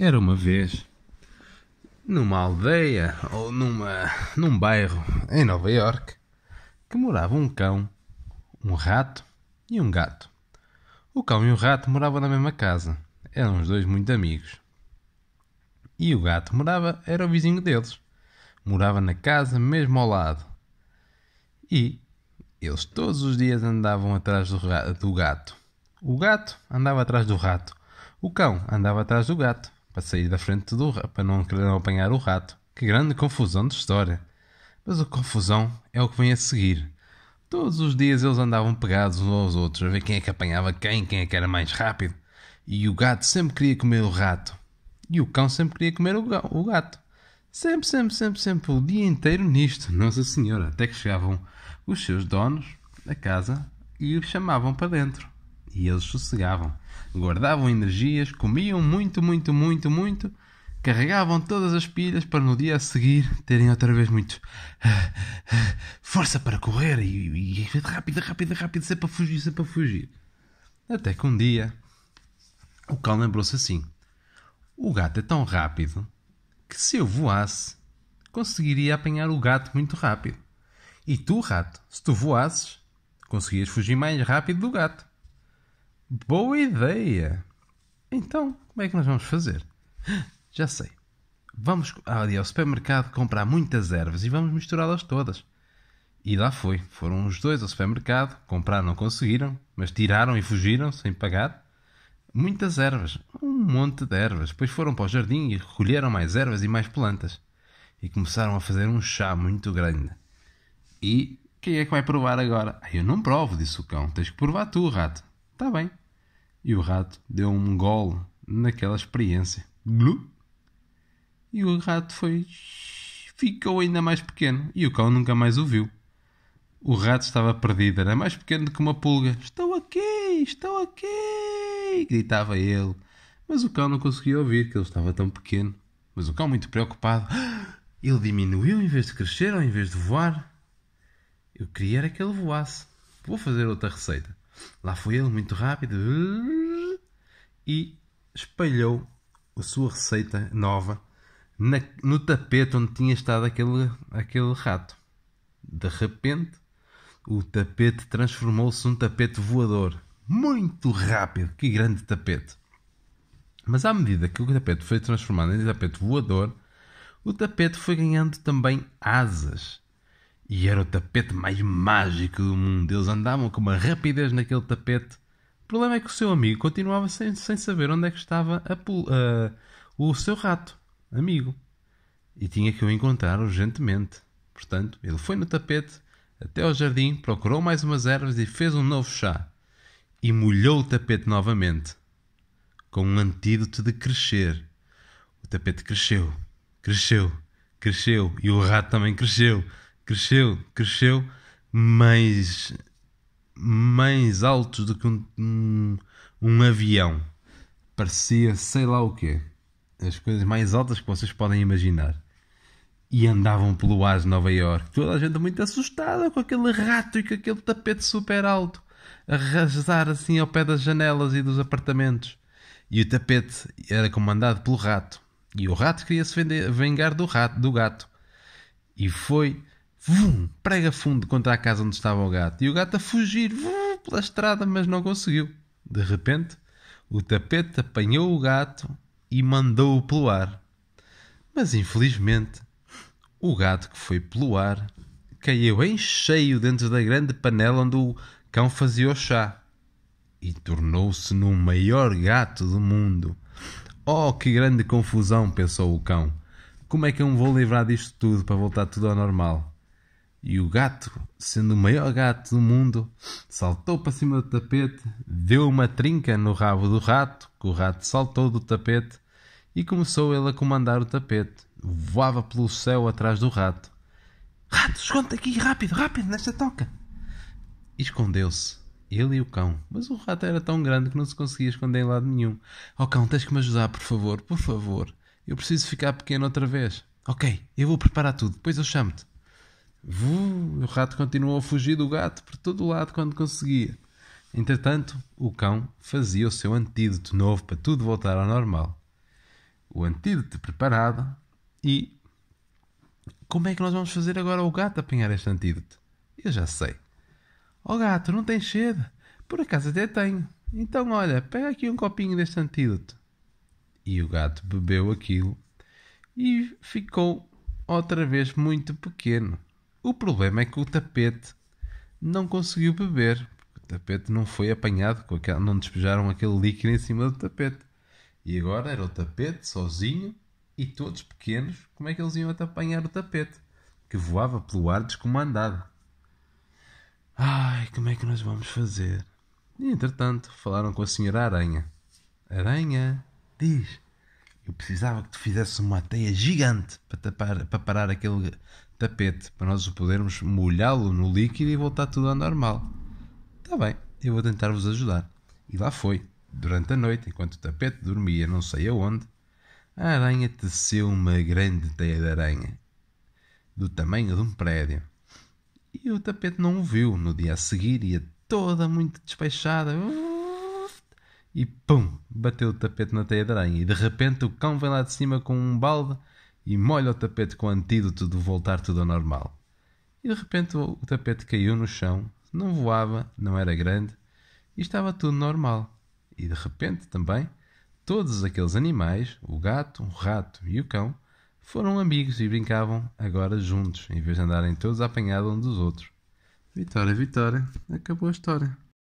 Era uma vez, numa aldeia ou numa, num bairro em Nova York, que morava um cão, um rato e um gato. O cão e o rato moravam na mesma casa. Eram os dois muito amigos. E o gato morava, era o vizinho deles. Morava na casa mesmo ao lado. E eles todos os dias andavam atrás do, do gato. O gato andava atrás do rato. O cão andava atrás do gato para sair da frente do para não querer apanhar o rato. Que grande confusão de história! Mas a confusão é o que vem a seguir. Todos os dias eles andavam pegados uns aos outros, a ver quem é que apanhava quem, quem é que era mais rápido. E o gato sempre queria comer o rato. E o cão sempre queria comer o gato. Sempre, sempre, sempre, sempre, o dia inteiro nisto, Nossa Senhora, até que chegavam os seus donos a casa e os chamavam para dentro e eles sossegavam. Guardavam energias, comiam muito, muito, muito, muito, carregavam todas as pilhas para no dia a seguir terem outra vez muito força para correr e, e rápido, rápido, rápido, sempre para fugir, sempre para fugir. Até que um dia o cão lembrou-se assim: O gato é tão rápido que se eu voasse, conseguiria apanhar o gato muito rápido. E tu, rato, se tu voasses, conseguias fugir mais rápido do gato. Boa ideia! Então, como é que nós vamos fazer? Já sei. Vamos ali ao supermercado comprar muitas ervas e vamos misturá-las todas. E lá foi. Foram os dois ao supermercado, comprar não conseguiram, mas tiraram e fugiram sem pagar. Muitas ervas, um monte de ervas. Depois foram para o jardim e recolheram mais ervas e mais plantas. E começaram a fazer um chá muito grande. E quem é que vai provar agora? Ah, eu não provo, disse o cão. Tens que provar tu, rato. Está bem. E o rato deu um gol naquela experiência. Glu! E o rato foi. ficou ainda mais pequeno. E o cão nunca mais o viu. O rato estava perdido, era mais pequeno do que uma pulga. Estou aqui, estou aqui! gritava ele. Mas o cão não conseguia ouvir, que ele estava tão pequeno. Mas o cão, muito preocupado, ah, ele diminuiu em vez de crescer ou em vez de voar. Eu queria era que ele voasse. Vou fazer outra receita. Lá foi ele, muito rápido, e espalhou a sua receita nova na, no tapete onde tinha estado aquele, aquele rato. De repente, o tapete transformou-se num tapete voador. Muito rápido, que grande tapete! Mas à medida que o tapete foi transformado em tapete voador, o tapete foi ganhando também asas e era o tapete mais mágico do mundo. Eles andavam com uma rapidez naquele tapete. O problema é que o seu amigo continuava sem, sem saber onde é que estava a, a, o seu rato, amigo. E tinha que o encontrar urgentemente. Portanto, ele foi no tapete até ao jardim, procurou mais umas ervas e fez um novo chá. E molhou o tapete novamente, com um antídoto de crescer. O tapete cresceu, cresceu, cresceu e o rato também cresceu cresceu, cresceu, mais, mais altos do que um, um, um avião. Parecia sei lá o quê. As coisas mais altas que vocês podem imaginar. E andavam pelo ar de Nova York. Toda a gente muito assustada com aquele rato e com aquele tapete super alto. A rasgar assim ao pé das janelas e dos apartamentos. E o tapete era comandado pelo rato. E o rato queria se vender, vingar do rato, do gato. E foi vum, prega fundo contra a casa onde estava o gato e o gato a fugir vum, pela estrada, mas não conseguiu. De repente, o tapete apanhou o gato e mandou-o pelo ar. Mas infelizmente, o gato que foi pelo ar caiu em cheio dentro da grande panela onde o cão fazia o chá e tornou-se no maior gato do mundo. Oh, que grande confusão! pensou o cão. Como é que eu me vou livrar disto tudo para voltar tudo ao normal? E o gato, sendo o maior gato do mundo, saltou para cima do tapete, deu uma trinca no rabo do rato, que o rato saltou do tapete e começou ele a comandar o tapete. Voava pelo céu atrás do rato. Rato, esconde aqui, rápido, rápido, nesta toca! Escondeu-se, ele e o cão. Mas o rato era tão grande que não se conseguia esconder em lado nenhum. Ó oh, cão, tens que me ajudar, por favor, por favor. Eu preciso ficar pequeno outra vez. Ok, eu vou preparar tudo, depois eu chamo-te. Uh, o rato continuou a fugir do gato por todo o lado quando conseguia. Entretanto, o cão fazia o seu antídoto novo para tudo voltar ao normal. O antídoto preparado e. Como é que nós vamos fazer agora o gato apanhar este antídoto? Eu já sei. Ó oh, gato, não tens cedo? Por acaso até tenho. Então, olha, pega aqui um copinho deste antídoto. E o gato bebeu aquilo e ficou outra vez muito pequeno. O problema é que o tapete não conseguiu beber. O tapete não foi apanhado, não despejaram aquele líquido em cima do tapete. E agora era o tapete sozinho e todos pequenos. Como é que eles iam apanhar o tapete? Que voava pelo ar descomandado. Ai, como é que nós vamos fazer? E, entretanto, falaram com a senhora Aranha. Aranha, diz, eu precisava que tu fizesse uma teia gigante para, tapar, para parar aquele tapete para nós o podermos molhá-lo no líquido e voltar tudo ao normal. Está bem, eu vou tentar vos ajudar. E lá foi. Durante a noite, enquanto o tapete dormia não sei aonde, a aranha teceu uma grande teia de aranha, do tamanho de um prédio. E o tapete não o viu. No dia a seguir ia toda muito despechada. E pum! Bateu o tapete na teia de aranha. E de repente o cão vem lá de cima com um balde e molha o tapete com o antídoto de voltar tudo ao normal. E de repente o tapete caiu no chão, não voava, não era grande e estava tudo normal. E de repente também, todos aqueles animais, o gato, o rato e o cão, foram amigos e brincavam agora juntos, em vez de andarem todos a um dos outros. Vitória, vitória, acabou a história.